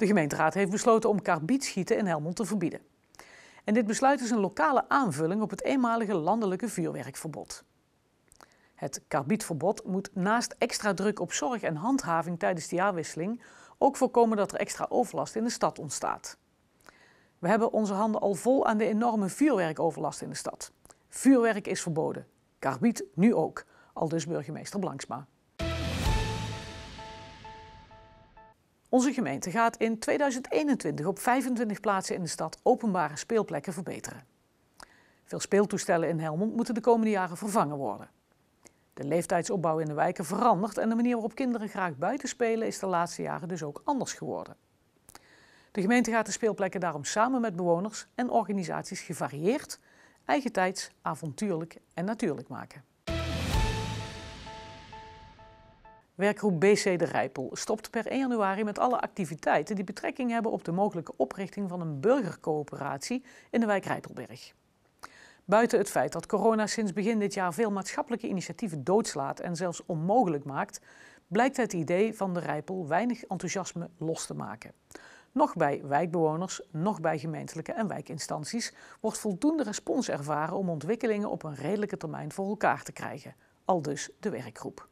De gemeenteraad heeft besloten om karbietschieten in Helmond te verbieden. En dit besluit is een lokale aanvulling op het eenmalige landelijke vuurwerkverbod. Het karbietverbod moet naast extra druk op zorg en handhaving tijdens de jaarwisseling ook voorkomen dat er extra overlast in de stad ontstaat. We hebben onze handen al vol aan de enorme vuurwerkoverlast in de stad. Vuurwerk is verboden. Karbiet nu ook, aldus burgemeester Blanksma. Onze gemeente gaat in 2021 op 25 plaatsen in de stad openbare speelplekken verbeteren. Veel speeltoestellen in Helmond moeten de komende jaren vervangen worden. De leeftijdsopbouw in de wijken verandert en de manier waarop kinderen graag buiten spelen is de laatste jaren dus ook anders geworden. De gemeente gaat de speelplekken daarom samen met bewoners en organisaties gevarieerd, eigentijds, avontuurlijk en natuurlijk maken. Werkgroep BC De Rijpel stopt per 1 januari met alle activiteiten die betrekking hebben op de mogelijke oprichting van een burgercoöperatie in de wijk Rijpelberg. Buiten het feit dat corona sinds begin dit jaar veel maatschappelijke initiatieven doodslaat en zelfs onmogelijk maakt, blijkt het idee van de Rijpel weinig enthousiasme los te maken. Nog bij wijkbewoners, nog bij gemeentelijke en wijkinstanties wordt voldoende respons ervaren om ontwikkelingen op een redelijke termijn voor elkaar te krijgen. Aldus de werkgroep.